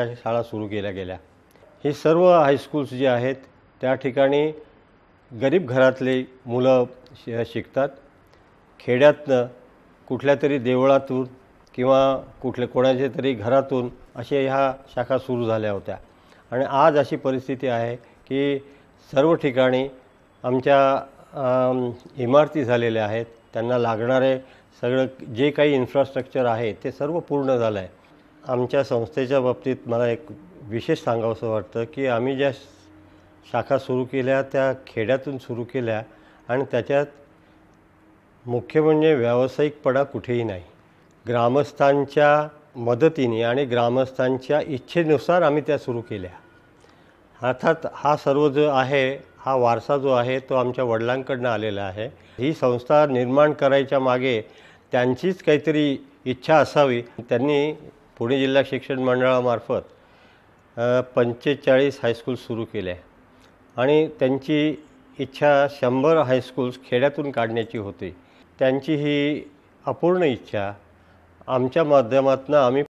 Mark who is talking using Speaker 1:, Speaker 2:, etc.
Speaker 1: शाळा सुरू केल्या गेल्या हे सर्व हायस्कूल्स जे आहेत त्या ठिकाणी गरीब घरातले मुलं श शिकतात खेड्यातनं कुठल्या तरी देवळातून किंवा कुठल्या कोणाच्या तरी घरातून असे ह्या शाखा सुरू झाल्या होत्या आणि आज अशी परिस्थिती आहे की सर्व ठिकाणी आमच्या इमारती झालेल्या आहेत त्यांना लागणारे सगळं जे काही इन्फ्रास्ट्रक्चर आहे ते सर्व पूर्ण झालं आहे आमच्या संस्थेच्या बाबतीत मला एक विशेष सांगावंसं वाटतं की आम्ही ज्या शाखा सुरू केल्या त्या खेड्यातून सुरू केल्या आणि त्याच्यात मुख्य म्हणजे व्यावसायिकपणा कुठेही नाही ग्रामस्थांच्या मदतीने आणि ग्रामस्थांच्या इच्छेनुसार आम्ही त्या सुरू केल्या अर्थात हा सर्व जो आहे हा वारसा जो आहे तो आमच्या वडिलांकडनं आलेला आहे ही संस्था निर्माण करायच्या मागे त्यांचीच काहीतरी इच्छा असावी त्यांनी पुणे जिल्हा शिक्षण मंडळामार्फत पंचेचाळीस हायस्कूल सुरू केल्या आणि त्यांची इच्छा शंभर हायस्कूल्स खेड्यातून काढण्याची होती त्यांची ही अपूर्ण इच्छा आमच्या माध्यमातून आम्ही